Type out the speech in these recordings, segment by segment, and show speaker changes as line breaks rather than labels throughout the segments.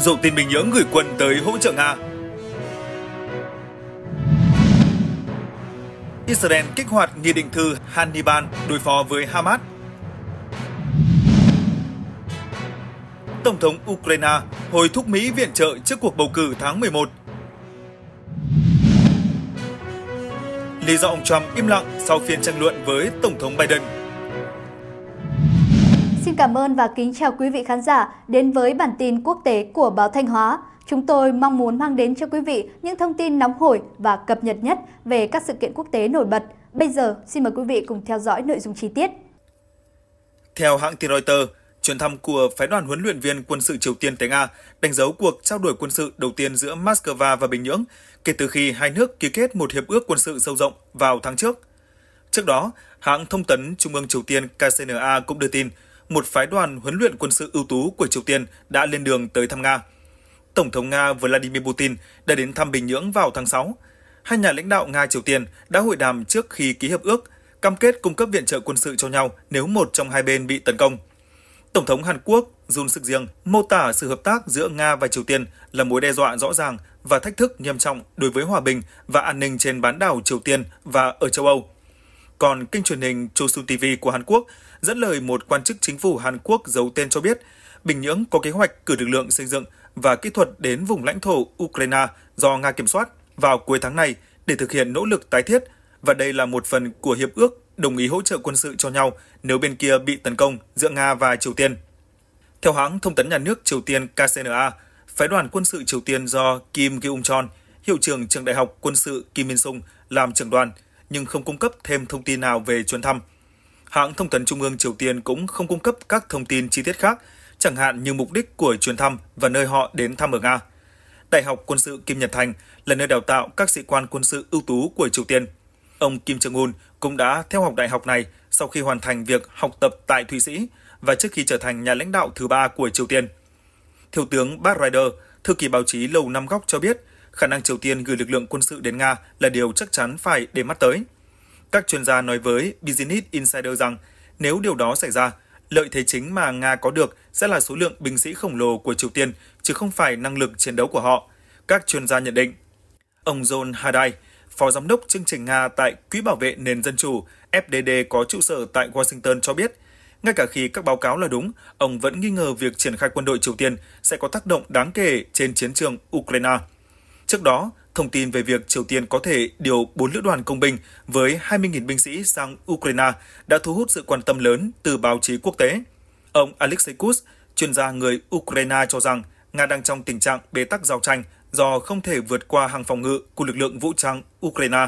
dù tin Bình Nhưỡng gửi quân tới hỗ trợ Nga. Israel kích hoạt nghị định thư Hannibal đối phó với Hamas. Tổng thống Ukraine hồi thúc Mỹ viện trợ trước cuộc bầu cử tháng 11. Lý do ông Trump im lặng sau phiên tranh luận với Tổng thống Biden
Xin cảm ơn và kính chào quý vị khán giả đến với bản tin quốc tế của báo Thanh Hóa. Chúng tôi mong muốn mang đến cho quý vị những thông tin nóng hổi và cập nhật nhất về các sự kiện quốc tế nổi bật. Bây giờ, xin mời quý vị cùng theo dõi nội dung chi tiết.
Theo hãng tin Reuters, chuyến thăm của phái đoàn huấn luyện viên quân sự Triều Tiên tới Nga đánh dấu cuộc trao đổi quân sự đầu tiên giữa Moscow và Bình Nhưỡng kể từ khi hai nước ký kết một hiệp ước quân sự sâu rộng vào tháng trước. Trước đó, hãng thông tấn Trung ương Triều Tiên KCNA cũng đưa tin – một phái đoàn huấn luyện quân sự ưu tú của Triều Tiên đã lên đường tới thăm Nga. Tổng thống Nga Vladimir Putin đã đến thăm Bình Nhưỡng vào tháng 6. Hai nhà lãnh đạo Nga-Triều Tiên đã hội đàm trước khi ký hiệp ước, cam kết cung cấp viện trợ quân sự cho nhau nếu một trong hai bên bị tấn công. Tổng thống Hàn Quốc Jun Suk jeong mô tả sự hợp tác giữa Nga và Triều Tiên là mối đe dọa rõ ràng và thách thức nghiêm trọng đối với hòa bình và an ninh trên bán đảo Triều Tiên và ở châu Âu. Còn kênh truyền hình Chosun TV của Hàn Quốc dẫn lời một quan chức chính phủ Hàn Quốc giấu tên cho biết Bình Nhưỡng có kế hoạch cử lực lượng xây dựng và kỹ thuật đến vùng lãnh thổ Ukraine do Nga kiểm soát vào cuối tháng này để thực hiện nỗ lực tái thiết và đây là một phần của hiệp ước đồng ý hỗ trợ quân sự cho nhau nếu bên kia bị tấn công giữa Nga và Triều Tiên. Theo hãng thông tấn nhà nước Triều Tiên KCNA, phái đoàn quân sự Triều Tiên do Kim Gi-um Chon, hiệu trưởng trường đại học quân sự Kim Min Sung làm trưởng đoàn – nhưng không cung cấp thêm thông tin nào về chuyến thăm. Hãng thông tấn Trung ương Triều Tiên cũng không cung cấp các thông tin chi tiết khác, chẳng hạn như mục đích của chuyến thăm và nơi họ đến thăm ở Nga. Đại học Quân sự Kim Nhật Thành là nơi đào tạo các sĩ quan quân sự ưu tú của Triều Tiên. Ông Kim Jong-un cũng đã theo học đại học này sau khi hoàn thành việc học tập tại Thụy Sĩ và trước khi trở thành nhà lãnh đạo thứ ba của Triều Tiên. Thiếu tướng Bart Ryder, thư ký báo chí Lầu Năm Góc cho biết, khả năng Triều Tiên gửi lực lượng quân sự đến Nga là điều chắc chắn phải để mắt tới. Các chuyên gia nói với Business Insider rằng nếu điều đó xảy ra, lợi thế chính mà Nga có được sẽ là số lượng binh sĩ khổng lồ của Triều Tiên, chứ không phải năng lực chiến đấu của họ, các chuyên gia nhận định. Ông John Hadai, Phó Giám đốc chương trình Nga tại Quỹ Bảo vệ Nền Dân Chủ FDD có trụ sở tại Washington cho biết, ngay cả khi các báo cáo là đúng, ông vẫn nghi ngờ việc triển khai quân đội Triều Tiên sẽ có tác động đáng kể trên chiến trường Ukraine. Trước đó, thông tin về việc Triều Tiên có thể điều 4 lữ đoàn công binh với 20.000 binh sĩ sang Ukraine đã thu hút sự quan tâm lớn từ báo chí quốc tế. Ông Alexei Kus, chuyên gia người Ukraine cho rằng Nga đang trong tình trạng bế tắc giao tranh do không thể vượt qua hàng phòng ngự của lực lượng vũ trang Ukraine.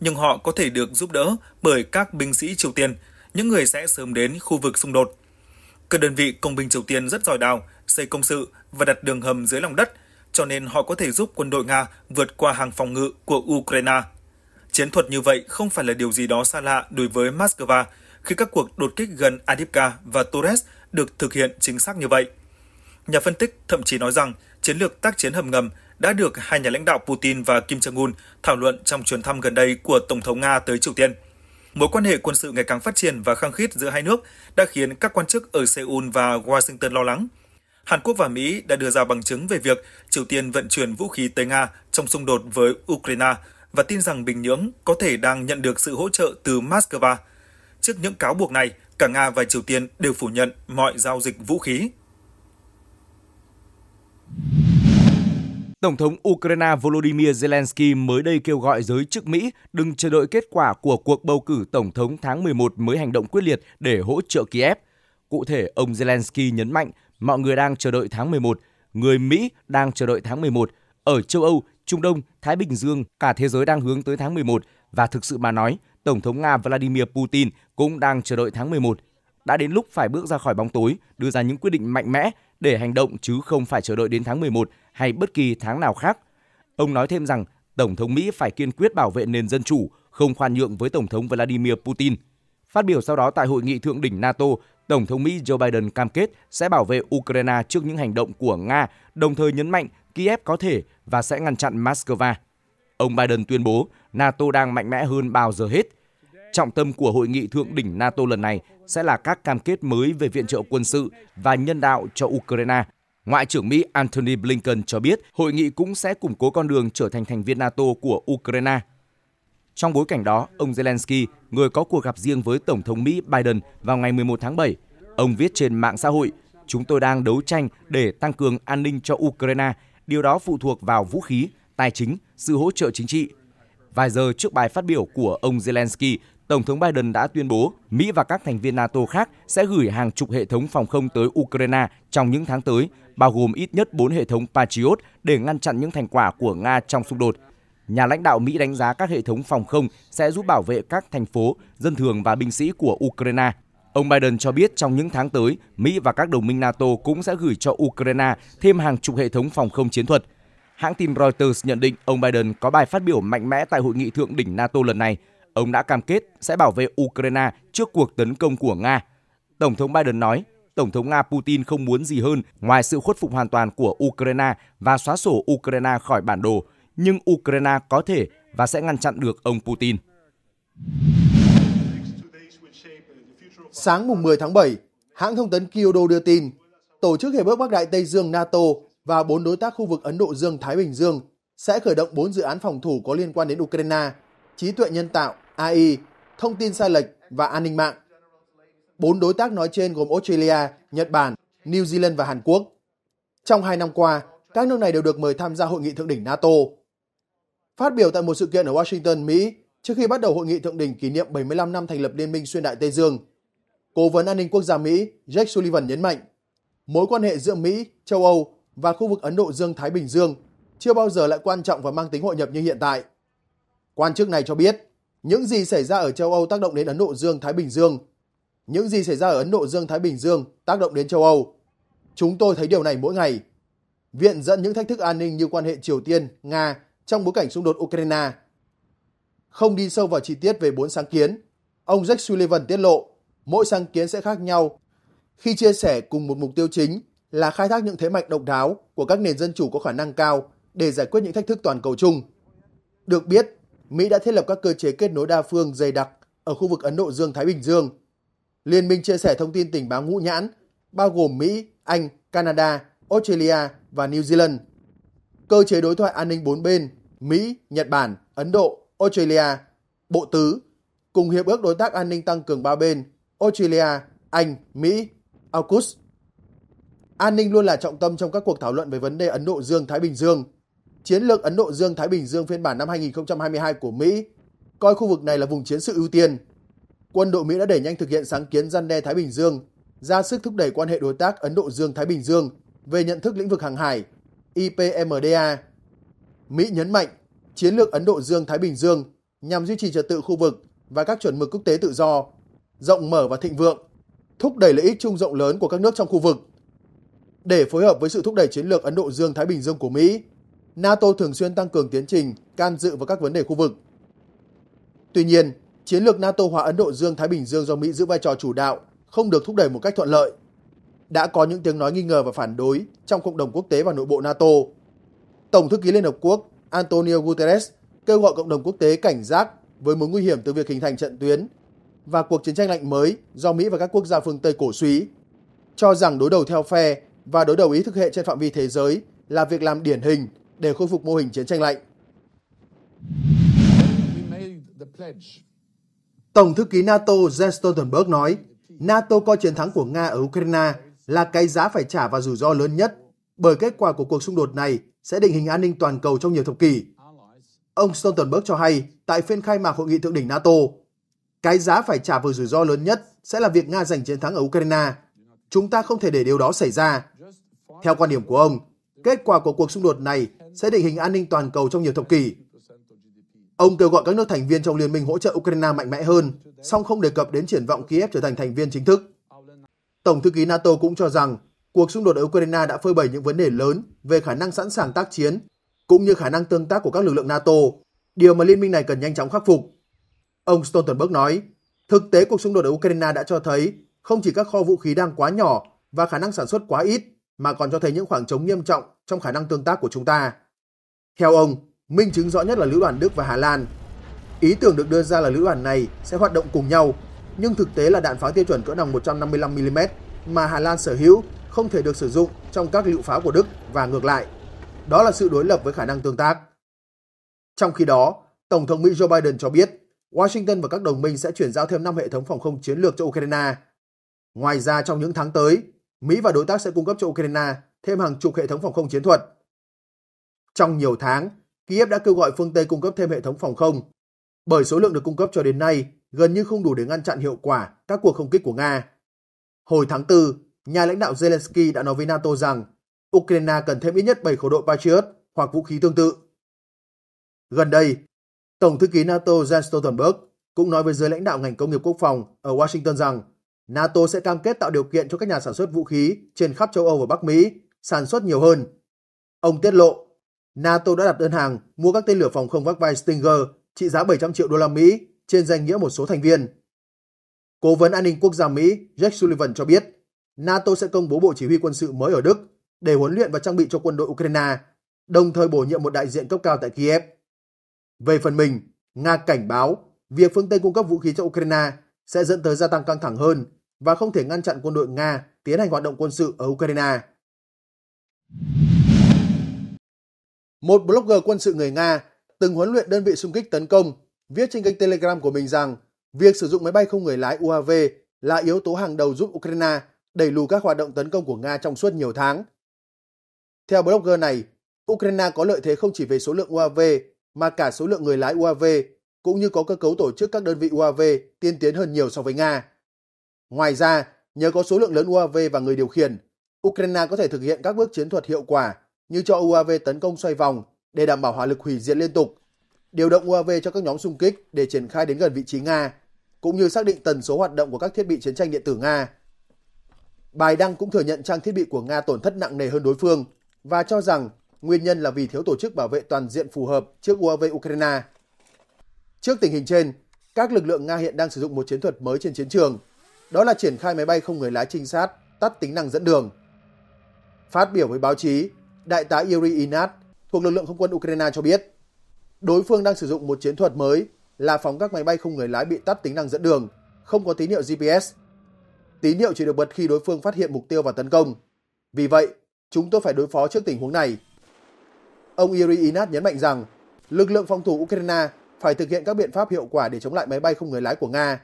Nhưng họ có thể được giúp đỡ bởi các binh sĩ Triều Tiên, những người sẽ sớm đến khu vực xung đột. Các đơn vị công binh Triều Tiên rất giỏi đào, xây công sự và đặt đường hầm dưới lòng đất – cho nên họ có thể giúp quân đội Nga vượt qua hàng phòng ngự của Ukraine. Chiến thuật như vậy không phải là điều gì đó xa lạ đối với Moscow khi các cuộc đột kích gần Adipka và Torres được thực hiện chính xác như vậy. Nhà phân tích thậm chí nói rằng chiến lược tác chiến hầm ngầm đã được hai nhà lãnh đạo Putin và Kim Jong-un thảo luận trong chuyến thăm gần đây của Tổng thống Nga tới Triều Tiên. Mối quan hệ quân sự ngày càng phát triển và khăng khít giữa hai nước đã khiến các quan chức ở Seoul và Washington lo lắng – Hàn Quốc và Mỹ đã đưa ra bằng chứng về việc Triều Tiên vận chuyển vũ khí tới Nga trong xung đột với Ukraine và tin rằng Bình Nhưỡng có thể đang nhận được sự hỗ trợ từ Moscow. Trước những cáo buộc này, cả Nga và Triều Tiên đều phủ nhận mọi giao dịch vũ khí.
Tổng thống Ukraine Volodymyr Zelensky mới đây kêu gọi giới chức Mỹ đừng chờ đợi kết quả của cuộc bầu cử tổng thống tháng 11 mới hành động quyết liệt để hỗ trợ Kiev. Cụ thể, ông Zelensky nhấn mạnh Mọi người đang chờ đợi tháng 11, người Mỹ đang chờ đợi tháng 11. Ở châu Âu, Trung Đông, Thái Bình Dương, cả thế giới đang hướng tới tháng 11 và thực sự mà nói, Tổng thống Nga Vladimir Putin cũng đang chờ đợi tháng 11. Đã đến lúc phải bước ra khỏi bóng tối, đưa ra những quyết định mạnh mẽ để hành động chứ không phải chờ đợi đến tháng 11 hay bất kỳ tháng nào khác. Ông nói thêm rằng Tổng thống Mỹ phải kiên quyết bảo vệ nền dân chủ, không khoan nhượng với Tổng thống Vladimir Putin. Phát biểu sau đó tại hội nghị thượng đỉnh NATO Tổng thống Mỹ Joe Biden cam kết sẽ bảo vệ Ukraine trước những hành động của Nga, đồng thời nhấn mạnh Kiev có thể và sẽ ngăn chặn Moscow. Ông Biden tuyên bố NATO đang mạnh mẽ hơn bao giờ hết. Trọng tâm của hội nghị thượng đỉnh NATO lần này sẽ là các cam kết mới về viện trợ quân sự và nhân đạo cho Ukraine. Ngoại trưởng Mỹ Antony Blinken cho biết hội nghị cũng sẽ củng cố con đường trở thành thành viên NATO của Ukraine trong bối cảnh đó, ông Zelensky, người có cuộc gặp riêng với Tổng thống Mỹ Biden vào ngày 11 tháng 7, ông viết trên mạng xã hội, chúng tôi đang đấu tranh để tăng cường an ninh cho Ukraine, điều đó phụ thuộc vào vũ khí, tài chính, sự hỗ trợ chính trị. Vài giờ trước bài phát biểu của ông Zelensky, Tổng thống Biden đã tuyên bố Mỹ và các thành viên NATO khác sẽ gửi hàng chục hệ thống phòng không tới Ukraine trong những tháng tới, bao gồm ít nhất 4 hệ thống Patriot để ngăn chặn những thành quả của Nga trong xung đột. Nhà lãnh đạo Mỹ đánh giá các hệ thống phòng không sẽ giúp bảo vệ các thành phố, dân thường và binh sĩ của Ukraine. Ông Biden cho biết trong những tháng tới, Mỹ và các đồng minh NATO cũng sẽ gửi cho Ukraine thêm hàng chục hệ thống phòng không chiến thuật. Hãng tin Reuters nhận định ông Biden có bài phát biểu mạnh mẽ tại hội nghị thượng đỉnh NATO lần này. Ông đã cam kết sẽ bảo vệ Ukraine trước cuộc tấn công của Nga. Tổng thống Biden nói, Tổng thống Nga Putin không muốn gì hơn ngoài sự khuất phục hoàn toàn của Ukraine và xóa sổ Ukraine khỏi bản đồ, nhưng Ukraine có thể và sẽ ngăn chặn được ông Putin.
Sáng mùng 10 tháng 7, hãng thông tấn Kyodo đưa tin, Tổ chức Hiệp ước Bắc Đại Tây Dương NATO và bốn đối tác khu vực Ấn Độ Dương-Thái Bình Dương sẽ khởi động bốn dự án phòng thủ có liên quan đến Ukraine, trí tuệ nhân tạo, AI, thông tin sai lệch và an ninh mạng. Bốn đối tác nói trên gồm Australia, Nhật Bản, New Zealand và Hàn Quốc. Trong hai năm qua, các nước này đều được mời tham gia hội nghị thượng đỉnh NATO Phát biểu tại một sự kiện ở Washington, Mỹ, trước khi bắt đầu hội nghị thượng đỉnh kỷ niệm 75 năm thành lập Liên minh xuyên đại Tây Dương, Cố vấn an ninh quốc gia Mỹ Jake Sullivan nhấn mạnh, mối quan hệ giữa Mỹ, châu Âu và khu vực Ấn Độ Dương-Thái Bình Dương chưa bao giờ lại quan trọng và mang tính hội nhập như hiện tại. Quan chức này cho biết, những gì xảy ra ở châu Âu tác động đến Ấn Độ Dương-Thái Bình Dương. Những gì xảy ra ở Ấn Độ Dương-Thái Bình Dương tác động đến châu Âu. Chúng tôi thấy điều này mỗi ngày. Viện dẫn những thách thức an ninh như quan hệ Triều Tiên, Nga trong bối cảnh xung đột Ukraine. Không đi sâu vào chi tiết về bốn sáng kiến, ông Jack Sullivan tiết lộ mỗi sáng kiến sẽ khác nhau khi chia sẻ cùng một mục tiêu chính là khai thác những thế mạnh độc đáo của các nền dân chủ có khả năng cao để giải quyết những thách thức toàn cầu chung. Được biết, Mỹ đã thiết lập các cơ chế kết nối đa phương dày đặc ở khu vực Ấn Độ Dương-Thái Bình Dương. Liên minh chia sẻ thông tin tình báo ngũ nhãn, bao gồm Mỹ, Anh, Canada, Australia và New Zealand – cơ chế đối thoại an ninh bốn bên Mỹ, Nhật Bản, Ấn Độ, Australia, Bộ Tứ, cùng Hiệp ước Đối tác An ninh Tăng cường ba bên Australia, Anh, Mỹ, AUKUS. An ninh luôn là trọng tâm trong các cuộc thảo luận về vấn đề Ấn Độ Dương-Thái Bình Dương. Chiến lược Ấn Độ Dương-Thái Bình Dương phiên bản năm 2022 của Mỹ coi khu vực này là vùng chiến sự ưu tiên. Quân đội Mỹ đã đẩy nhanh thực hiện sáng kiến gian đe Thái Bình Dương, ra sức thúc đẩy quan hệ đối tác Ấn Độ Dương-Thái Bình Dương về nhận thức lĩnh vực hàng hải, IPMDA. Mỹ nhấn mạnh chiến lược Ấn Độ Dương-Thái Bình Dương nhằm duy trì trật tự khu vực và các chuẩn mực quốc tế tự do, rộng mở và thịnh vượng, thúc đẩy lợi ích chung rộng lớn của các nước trong khu vực. Để phối hợp với sự thúc đẩy chiến lược Ấn Độ Dương-Thái Bình Dương của Mỹ, NATO thường xuyên tăng cường tiến trình can dự vào các vấn đề khu vực. Tuy nhiên, chiến lược NATO hóa Ấn Độ Dương-Thái Bình Dương do Mỹ giữ vai trò chủ đạo không được thúc đẩy một cách thuận lợi – đã có những tiếng nói nghi ngờ và phản đối trong cộng đồng quốc tế và nội bộ NATO. Tổng thư ký Liên Hợp Quốc Antonio Guterres kêu gọi cộng đồng quốc tế cảnh giác với mối nguy hiểm từ việc hình thành trận tuyến và cuộc chiến tranh lạnh mới do Mỹ và các quốc gia phương Tây cổ suý, cho rằng đối đầu theo phe và đối đầu ý thức hệ trên phạm vi thế giới là việc làm điển hình để khôi phục mô hình chiến tranh lạnh. Tổng thư ký NATO Jens Stoltenberg nói, NATO coi chiến thắng của Nga ở Ukraine là cái giá phải trả và rủi ro lớn nhất bởi kết quả của cuộc xung đột này sẽ định hình an ninh toàn cầu trong nhiều thập kỷ. Ông Stoltenberg cho hay tại phiên khai mạc hội nghị thượng đỉnh NATO, cái giá phải trả về rủi ro lớn nhất sẽ là việc Nga giành chiến thắng ở Ukraine. Chúng ta không thể để điều đó xảy ra. Theo quan điểm của ông, kết quả của cuộc xung đột này sẽ định hình an ninh toàn cầu trong nhiều thập kỷ. Ông kêu gọi các nước thành viên trong liên minh hỗ trợ Ukraine mạnh mẽ hơn, song không đề cập đến triển vọng Kiev trở thành thành viên chính thức. Tổng thư ký NATO cũng cho rằng cuộc xung đột ở Ukraine đã phơi bày những vấn đề lớn về khả năng sẵn sàng tác chiến cũng như khả năng tương tác của các lực lượng NATO, điều mà liên minh này cần nhanh chóng khắc phục. Ông Stoltenberg nói, thực tế cuộc xung đột ở Ukraine đã cho thấy không chỉ các kho vũ khí đang quá nhỏ và khả năng sản xuất quá ít mà còn cho thấy những khoảng trống nghiêm trọng trong khả năng tương tác của chúng ta. Theo ông, minh chứng rõ nhất là lữ đoàn Đức và Hà Lan. Ý tưởng được đưa ra là lữ đoàn này sẽ hoạt động cùng nhau nhưng thực tế là đạn pháo tiêu chuẩn cỡ nòng 155mm mà Hà Lan sở hữu không thể được sử dụng trong các lựu pháo của Đức và ngược lại. Đó là sự đối lập với khả năng tương tác. Trong khi đó, Tổng thống Mỹ Joe Biden cho biết Washington và các đồng minh sẽ chuyển giao thêm 5 hệ thống phòng không chiến lược cho Ukraine. Ngoài ra trong những tháng tới, Mỹ và đối tác sẽ cung cấp cho Ukraine thêm hàng chục hệ thống phòng không chiến thuật. Trong nhiều tháng, Kiev đã kêu gọi phương Tây cung cấp thêm hệ thống phòng không, bởi số lượng được cung cấp cho đến nay gần như không đủ để ngăn chặn hiệu quả các cuộc không kích của Nga. Hồi tháng 4, nhà lãnh đạo Zelensky đã nói với NATO rằng Ukraine cần thêm ít nhất 7 khẩu đội Patriot hoặc vũ khí tương tự. Gần đây, Tổng thư ký NATO Jens Stoltenberg cũng nói với giới lãnh đạo ngành công nghiệp quốc phòng ở Washington rằng NATO sẽ cam kết tạo điều kiện cho các nhà sản xuất vũ khí trên khắp châu Âu và Bắc Mỹ sản xuất nhiều hơn. Ông tiết lộ, NATO đã đặt đơn hàng mua các tên lửa phòng không vác vai Stinger trị giá 700 triệu đô la Mỹ trên danh nghĩa một số thành viên. Cố vấn an ninh quốc gia Mỹ Jake Sullivan cho biết, NATO sẽ công bố bộ chỉ huy quân sự mới ở Đức để huấn luyện và trang bị cho quân đội Ukraine, đồng thời bổ nhiệm một đại diện cấp cao tại Kiev. Về phần mình, Nga cảnh báo việc phương Tây cung cấp vũ khí cho Ukraine sẽ dẫn tới gia tăng căng thẳng hơn và không thể ngăn chặn quân đội Nga tiến hành hoạt động quân sự ở Ukraine. Một blogger quân sự người Nga từng huấn luyện đơn vị xung kích tấn công viết trên kênh Telegram của mình rằng việc sử dụng máy bay không người lái UAV là yếu tố hàng đầu giúp Ukraine đẩy lùi các hoạt động tấn công của Nga trong suốt nhiều tháng. Theo blogger này, Ukraine có lợi thế không chỉ về số lượng UAV mà cả số lượng người lái UAV cũng như có cơ cấu tổ chức các đơn vị UAV tiên tiến hơn nhiều so với Nga. Ngoài ra, nhờ có số lượng lớn UAV và người điều khiển, Ukraine có thể thực hiện các bước chiến thuật hiệu quả như cho UAV tấn công xoay vòng để đảm bảo hỏa lực hủy diệt liên tục điều động UAV cho các nhóm xung kích để triển khai đến gần vị trí Nga, cũng như xác định tần số hoạt động của các thiết bị chiến tranh điện tử Nga. Bài đăng cũng thừa nhận trang thiết bị của Nga tổn thất nặng nề hơn đối phương và cho rằng nguyên nhân là vì thiếu tổ chức bảo vệ toàn diện phù hợp trước UAV Ukraine. Trước tình hình trên, các lực lượng Nga hiện đang sử dụng một chiến thuật mới trên chiến trường, đó là triển khai máy bay không người lái trinh sát, tắt tính năng dẫn đường. Phát biểu với báo chí, Đại tá Yuri Inat thuộc lực lượng không quân Ukraine cho biết, Đối phương đang sử dụng một chiến thuật mới là phóng các máy bay không người lái bị tắt tính năng dẫn đường, không có tín hiệu GPS. Tín hiệu chỉ được bật khi đối phương phát hiện mục tiêu và tấn công. Vì vậy, chúng tôi phải đối phó trước tình huống này. Ông Yuri Inat nhấn mạnh rằng lực lượng phòng thủ Ukraine phải thực hiện các biện pháp hiệu quả để chống lại máy bay không người lái của Nga.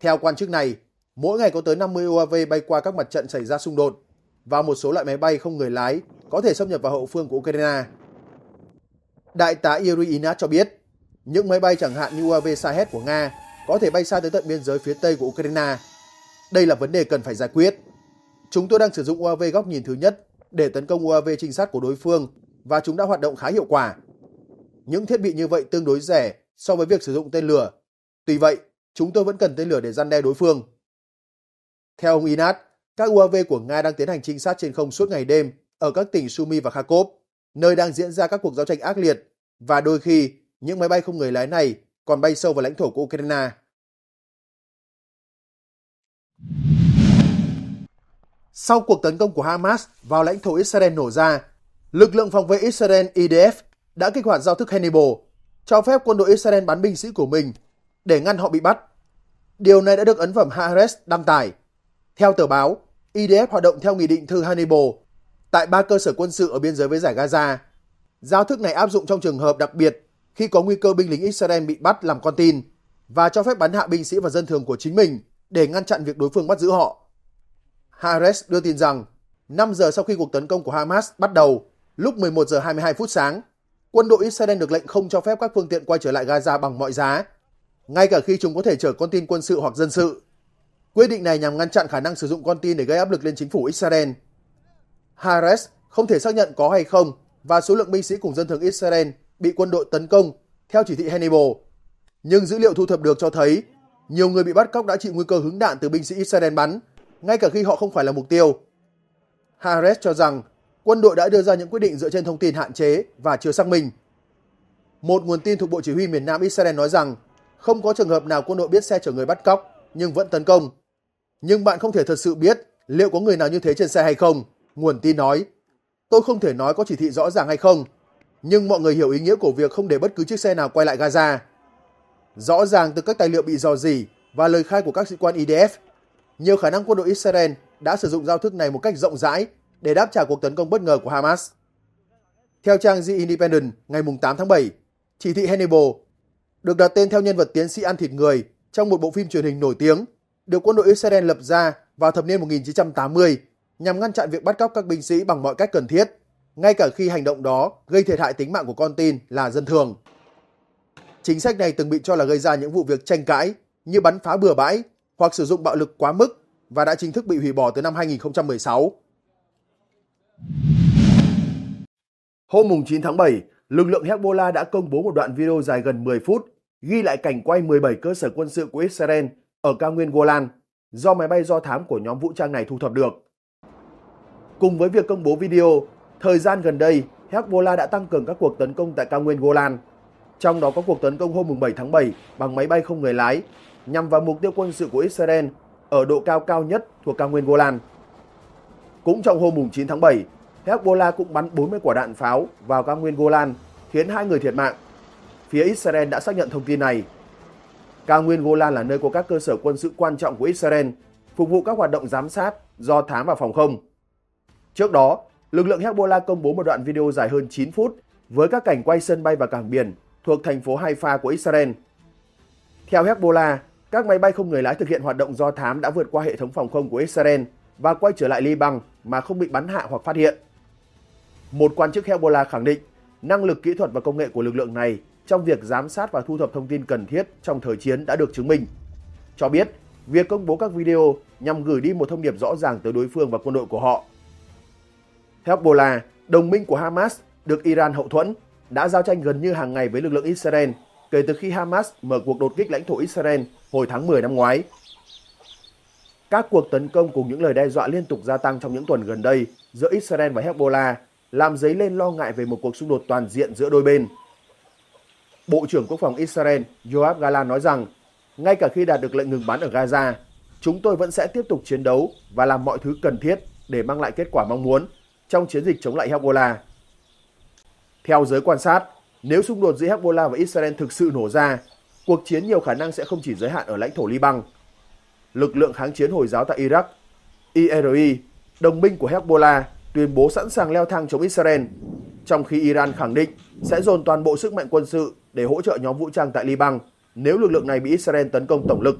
Theo quan chức này, mỗi ngày có tới 50 UAV bay qua các mặt trận xảy ra xung đột và một số loại máy bay không người lái có thể xâm nhập vào hậu phương của Ukraine. Đại tá Yuri Ina cho biết, những máy bay chẳng hạn như UAV Shahed của Nga có thể bay xa tới tận biên giới phía tây của Ukraine. Đây là vấn đề cần phải giải quyết. Chúng tôi đang sử dụng UAV góc nhìn thứ nhất để tấn công UAV trinh sát của đối phương và chúng đã hoạt động khá hiệu quả. Những thiết bị như vậy tương đối rẻ so với việc sử dụng tên lửa. Tuy vậy, chúng tôi vẫn cần tên lửa để gian đe đối phương. Theo ông Inat, các UAV của Nga đang tiến hành trinh sát trên không suốt ngày đêm ở các tỉnh Sumy và Kharkov nơi đang diễn ra các cuộc giao tranh ác liệt và đôi khi những máy bay không người lái này còn bay sâu vào lãnh thổ của Ukraine. Sau cuộc tấn công của Hamas vào lãnh thổ Israel nổ ra, lực lượng phòng vệ Israel IDF đã kích hoạt giao thức Hannibal, cho phép quân đội Israel bắn binh sĩ của mình để ngăn họ bị bắt. Điều này đã được ấn phẩm Haaretz đăng tải. Theo tờ báo, IDF hoạt động theo nghị định thư Hannibal tại ba cơ sở quân sự ở biên giới với giải Gaza. Giao thức này áp dụng trong trường hợp đặc biệt khi có nguy cơ binh lính Israel bị bắt làm con tin và cho phép bắn hạ binh sĩ và dân thường của chính mình để ngăn chặn việc đối phương bắt giữ họ. Haaretz đưa tin rằng 5 giờ sau khi cuộc tấn công của Hamas bắt đầu, lúc 11 giờ 22 phút sáng, quân đội Israel được lệnh không cho phép các phương tiện quay trở lại Gaza bằng mọi giá, ngay cả khi chúng có thể chở con tin quân sự hoặc dân sự. Quyết định này nhằm ngăn chặn khả năng sử dụng con tin để gây áp lực lên chính phủ Israel. Haaretz không thể xác nhận có hay không và số lượng binh sĩ cùng dân thường Israel bị quân đội tấn công theo chỉ thị Hannibal. Nhưng dữ liệu thu thập được cho thấy nhiều người bị bắt cóc đã chịu nguy cơ hứng đạn từ binh sĩ Israel bắn, ngay cả khi họ không phải là mục tiêu. Haaretz cho rằng quân đội đã đưa ra những quyết định dựa trên thông tin hạn chế và chưa xác minh. Một nguồn tin thuộc Bộ Chỉ huy miền Nam Israel nói rằng không có trường hợp nào quân đội biết xe chở người bắt cóc nhưng vẫn tấn công. Nhưng bạn không thể thật sự biết liệu có người nào như thế trên xe hay không. Nguồn tin nói, tôi không thể nói có chỉ thị rõ ràng hay không, nhưng mọi người hiểu ý nghĩa của việc không để bất cứ chiếc xe nào quay lại Gaza. Rõ ràng từ các tài liệu bị dò dỉ và lời khai của các sĩ quan IDF, e nhiều khả năng quân đội Israel đã sử dụng giao thức này một cách rộng rãi để đáp trả cuộc tấn công bất ngờ của Hamas. Theo trang The Independent ngày 8 tháng 7, chỉ thị Hannibal được đặt tên theo nhân vật tiến sĩ ăn thịt người trong một bộ phim truyền hình nổi tiếng được quân đội Israel lập ra vào thập niên 1980 nhằm ngăn chặn việc bắt cóc các binh sĩ bằng mọi cách cần thiết, ngay cả khi hành động đó gây thiệt hại tính mạng của con tin là dân thường. Chính sách này từng bị cho là gây ra những vụ việc tranh cãi như bắn phá bừa bãi hoặc sử dụng bạo lực quá mức và đã chính thức bị hủy bỏ từ năm 2016. Hôm 9 tháng 7, lực lượng Hezbollah đã công bố một đoạn video dài gần 10 phút ghi lại cảnh quay 17 cơ sở quân sự của Israel ở cao nguyên Golan do máy bay do thám của nhóm vũ trang này thu thập được. Cùng với việc công bố video, thời gian gần đây, Hezbollah đã tăng cường các cuộc tấn công tại cao nguyên Golan, trong đó có cuộc tấn công hôm 7 tháng 7 bằng máy bay không người lái nhằm vào mục tiêu quân sự của Israel ở độ cao cao nhất thuộc cao nguyên Golan. Cũng trong hôm 9 tháng 7, Hezbollah cũng bắn 40 quả đạn pháo vào cao nguyên Golan, khiến hai người thiệt mạng. Phía Israel đã xác nhận thông tin này. Cao nguyên Golan là nơi có các cơ sở quân sự quan trọng của Israel, phục vụ các hoạt động giám sát do thám và phòng không. Trước đó, lực lượng Hezbollah công bố một đoạn video dài hơn 9 phút với các cảnh quay sân bay và cảng biển thuộc thành phố Haifa của Israel. Theo Hezbollah, các máy bay không người lái thực hiện hoạt động do thám đã vượt qua hệ thống phòng không của Israel và quay trở lại Liban mà không bị bắn hạ hoặc phát hiện. Một quan chức Hezbollah khẳng định năng lực kỹ thuật và công nghệ của lực lượng này trong việc giám sát và thu thập thông tin cần thiết trong thời chiến đã được chứng minh. Cho biết, việc công bố các video nhằm gửi đi một thông điệp rõ ràng tới đối phương và quân đội của họ – Hezbollah, đồng minh của Hamas được Iran hậu thuẫn, đã giao tranh gần như hàng ngày với lực lượng Israel kể từ khi Hamas mở cuộc đột kích lãnh thổ Israel hồi tháng 10 năm ngoái. Các cuộc tấn công cùng những lời đe dọa liên tục gia tăng trong những tuần gần đây giữa Israel và Hezbollah làm dấy lên lo ngại về một cuộc xung đột toàn diện giữa đôi bên. Bộ trưởng Quốc phòng Israel Yoav Galan nói rằng, ngay cả khi đạt được lệnh ngừng bắn ở Gaza, chúng tôi vẫn sẽ tiếp tục chiến đấu và làm mọi thứ cần thiết để mang lại kết quả mong muốn, trong chiến dịch chống lại Hezbollah. Theo giới quan sát, nếu xung đột giữa Hezbollah và Israel thực sự nổ ra, cuộc chiến nhiều khả năng sẽ không chỉ giới hạn ở lãnh thổ Liban. Lực lượng kháng chiến Hồi giáo tại Iraq, IRI, đồng minh của Hezbollah, tuyên bố sẵn sàng leo thang chống Israel, trong khi Iran khẳng định sẽ dồn toàn bộ sức mạnh quân sự để hỗ trợ nhóm vũ trang tại Liban nếu lực lượng này bị Israel tấn công tổng lực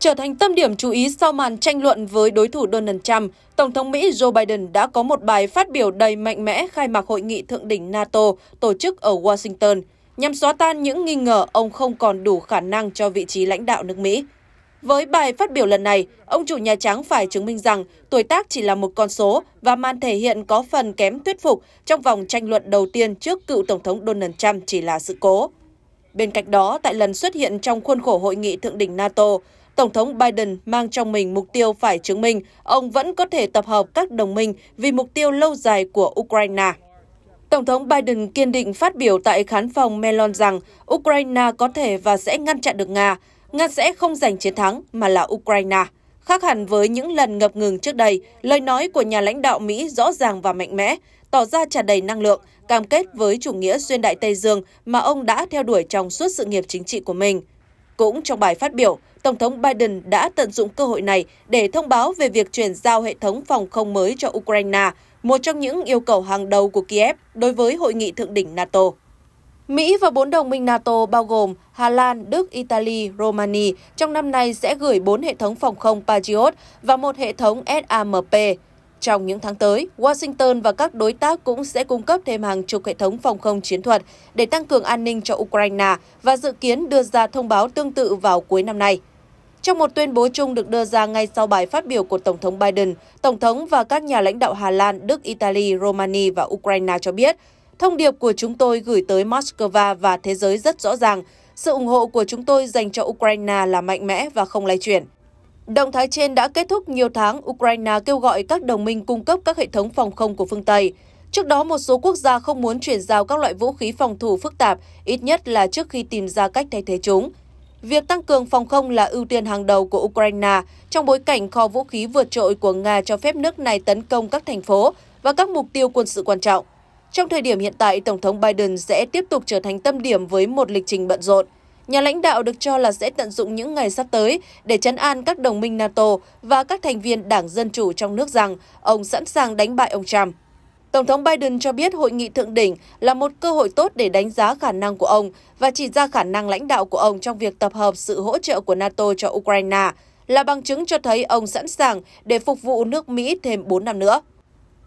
Trở thành tâm điểm chú ý sau màn tranh luận với đối thủ Donald Trump, Tổng thống Mỹ Joe Biden đã có một bài phát biểu đầy mạnh mẽ khai mạc hội nghị thượng đỉnh NATO tổ chức ở Washington, nhằm xóa tan những nghi ngờ ông không còn đủ khả năng cho vị trí lãnh đạo nước Mỹ. Với bài phát biểu lần này, ông chủ Nhà Trắng phải chứng minh rằng tuổi tác chỉ là một con số và màn thể hiện có phần kém thuyết phục trong vòng tranh luận đầu tiên trước cựu Tổng thống Donald Trump chỉ là sự cố. Bên cạnh đó, tại lần xuất hiện trong khuôn khổ hội nghị thượng đỉnh NATO, Tổng thống Biden mang trong mình mục tiêu phải chứng minh ông vẫn có thể tập hợp các đồng minh vì mục tiêu lâu dài của Ukraine. Tổng thống Biden kiên định phát biểu tại khán phòng Melon rằng Ukraine có thể và sẽ ngăn chặn được Nga. Nga sẽ không giành chiến thắng mà là Ukraine. Khác hẳn với những lần ngập ngừng trước đây, lời nói của nhà lãnh đạo Mỹ rõ ràng và mạnh mẽ, tỏ ra tràn đầy năng lượng, cam kết với chủ nghĩa xuyên đại Tây Dương mà ông đã theo đuổi trong suốt sự nghiệp chính trị của mình. Cũng trong bài phát biểu, Tổng thống Biden đã tận dụng cơ hội này để thông báo về việc chuyển giao hệ thống phòng không mới cho Ukraine, một trong những yêu cầu hàng đầu của Kiev đối với hội nghị thượng đỉnh NATO. Mỹ và bốn đồng minh NATO bao gồm Hà Lan, Đức, Italy, Romania trong năm nay sẽ gửi bốn hệ thống phòng không Patriot và một hệ thống SAMP. Trong những tháng tới, Washington và các đối tác cũng sẽ cung cấp thêm hàng chục hệ thống phòng không chiến thuật để tăng cường an ninh cho Ukraine và dự kiến đưa ra thông báo tương tự vào cuối năm nay. Trong một tuyên bố chung được đưa ra ngay sau bài phát biểu của Tổng thống Biden, Tổng thống và các nhà lãnh đạo Hà Lan, Đức, Italy, Romania và Ukraine cho biết, thông điệp của chúng tôi gửi tới Moscow và thế giới rất rõ ràng, sự ủng hộ của chúng tôi dành cho Ukraine là mạnh mẽ và không lay chuyển. Động thái trên đã kết thúc nhiều tháng Ukraine kêu gọi các đồng minh cung cấp các hệ thống phòng không của phương Tây. Trước đó, một số quốc gia không muốn chuyển giao các loại vũ khí phòng thủ phức tạp, ít nhất là trước khi tìm ra cách thay thế chúng. Việc tăng cường phòng không là ưu tiên hàng đầu của Ukraine trong bối cảnh kho vũ khí vượt trội của Nga cho phép nước này tấn công các thành phố và các mục tiêu quân sự quan trọng. Trong thời điểm hiện tại, Tổng thống Biden sẽ tiếp tục trở thành tâm điểm với một lịch trình bận rộn nhà lãnh đạo được cho là sẽ tận dụng những ngày sắp tới để chấn an các đồng minh NATO và các thành viên Đảng Dân Chủ trong nước rằng ông sẵn sàng đánh bại ông Trump. Tổng thống Biden cho biết hội nghị thượng đỉnh là một cơ hội tốt để đánh giá khả năng của ông và chỉ ra khả năng lãnh đạo của ông trong việc tập hợp sự hỗ trợ của NATO cho Ukraine, là bằng chứng cho thấy ông sẵn sàng để phục vụ nước Mỹ thêm 4 năm nữa.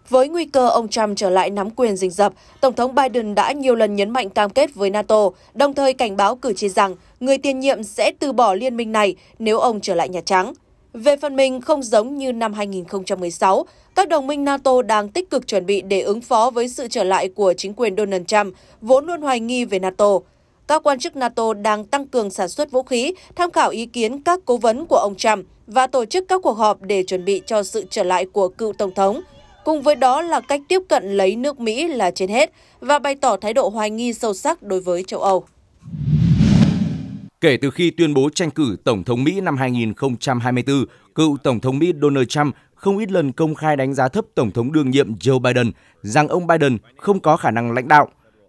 Với nguy cơ ông Trump trở lại nắm quyền rình rập, Tổng thống Biden đã nhiều lần nhấn mạnh cam kết với NATO, đồng thời cảnh báo cử tri rằng người tiền nhiệm sẽ từ bỏ liên minh này nếu ông trở lại Nhà Trắng. Về phần mình, không giống như năm 2016, các đồng minh NATO đang tích cực chuẩn bị để ứng phó với sự trở lại của chính quyền Donald Trump, vốn luôn hoài nghi về NATO. Các quan chức NATO đang tăng cường sản xuất vũ khí, tham khảo ý kiến các cố vấn của ông Trump và tổ chức các cuộc họp để chuẩn bị cho sự trở lại của cựu Tổng thống. Cùng với đó là cách tiếp cận lấy nước Mỹ là trên hết và bày tỏ thái độ hoài nghi sâu sắc đối với châu Âu.
Kể từ khi tuyên bố tranh cử Tổng thống Mỹ năm 2024, cựu Tổng thống Mỹ Donald Trump không ít lần công khai đánh giá thấp Tổng thống đương nhiệm Joe Biden rằng ông Biden không có khả năng lãnh đạo.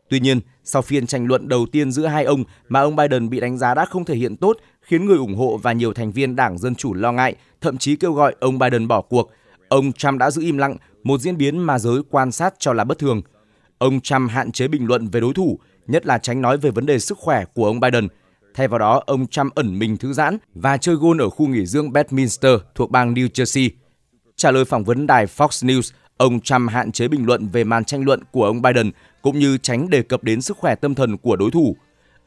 Tuy nhiên, sau phiên tranh luận đầu tiên giữa hai ông mà ông Biden bị đánh giá đã không thể hiện tốt, khiến người ủng hộ và nhiều thành viên Đảng Dân Chủ lo ngại, thậm chí kêu gọi ông Biden bỏ cuộc. Ông Trump đã giữ im lặng một diễn biến mà giới quan sát cho là bất thường. Ông Trump hạn chế bình luận về đối thủ, nhất là tránh nói về vấn đề sức khỏe của ông Biden. Thay vào đó, ông Trump ẩn mình thư giãn và chơi gôn ở khu nghỉ dưỡng Bedminster thuộc bang New Jersey. Trả lời phỏng vấn đài Fox News, ông Trump hạn chế bình luận về màn tranh luận của ông Biden cũng như tránh đề cập đến sức khỏe tâm thần của đối thủ.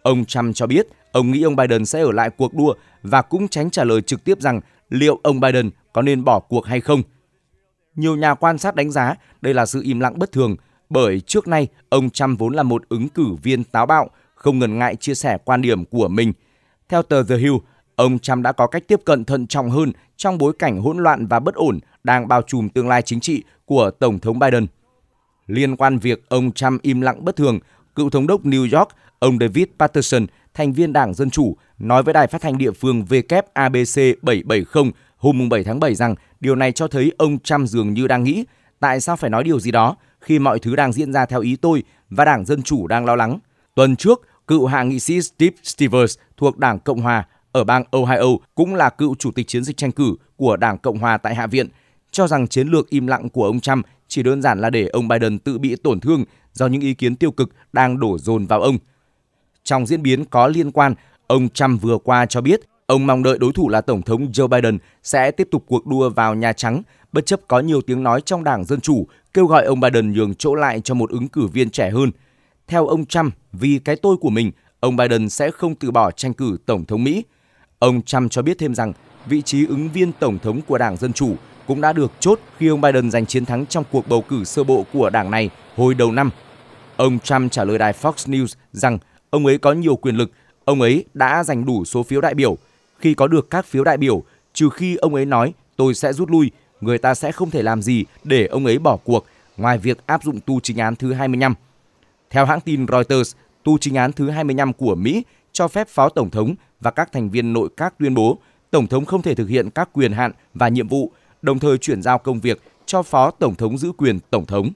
Ông Trump cho biết ông nghĩ ông Biden sẽ ở lại cuộc đua và cũng tránh trả lời trực tiếp rằng liệu ông Biden có nên bỏ cuộc hay không – nhiều nhà quan sát đánh giá đây là sự im lặng bất thường bởi trước nay ông Trump vốn là một ứng cử viên táo bạo, không ngần ngại chia sẻ quan điểm của mình. Theo tờ The Hill, ông Trump đã có cách tiếp cận thận trọng hơn trong bối cảnh hỗn loạn và bất ổn đang bao trùm tương lai chính trị của Tổng thống Biden. Liên quan việc ông Trump im lặng bất thường, cựu thống đốc New York, ông David Patterson, thành viên Đảng Dân Chủ, nói với đài phát thanh địa phương WABC 770 hôm 7 tháng 7 rằng điều này cho thấy ông Trump dường như đang nghĩ tại sao phải nói điều gì đó khi mọi thứ đang diễn ra theo ý tôi và Đảng Dân Chủ đang lo lắng. Tuần trước, cựu hạ nghị sĩ Steve Stevens thuộc Đảng Cộng Hòa ở bang Ohio cũng là cựu chủ tịch chiến dịch tranh cử của Đảng Cộng Hòa tại Hạ viện, cho rằng chiến lược im lặng của ông Trump chỉ đơn giản là để ông Biden tự bị tổn thương do những ý kiến tiêu cực đang đổ dồn vào ông. Trong diễn biến có liên quan, ông Trump vừa qua cho biết Ông mong đợi đối thủ là Tổng thống Joe Biden sẽ tiếp tục cuộc đua vào Nhà Trắng, bất chấp có nhiều tiếng nói trong Đảng Dân Chủ kêu gọi ông Biden nhường chỗ lại cho một ứng cử viên trẻ hơn. Theo ông Trump, vì cái tôi của mình, ông Biden sẽ không từ bỏ tranh cử Tổng thống Mỹ. Ông Trump cho biết thêm rằng vị trí ứng viên Tổng thống của Đảng Dân Chủ cũng đã được chốt khi ông Biden giành chiến thắng trong cuộc bầu cử sơ bộ của đảng này hồi đầu năm. Ông Trump trả lời đài Fox News rằng ông ấy có nhiều quyền lực, ông ấy đã giành đủ số phiếu đại biểu khi có được các phiếu đại biểu, trừ khi ông ấy nói tôi sẽ rút lui, người ta sẽ không thể làm gì để ông ấy bỏ cuộc ngoài việc áp dụng tu chính án thứ 25. Theo hãng tin Reuters, tu chính án thứ 25 của Mỹ cho phép phó tổng thống và các thành viên nội các tuyên bố tổng thống không thể thực hiện các quyền hạn và nhiệm vụ, đồng thời chuyển giao công việc cho phó tổng thống giữ quyền tổng thống.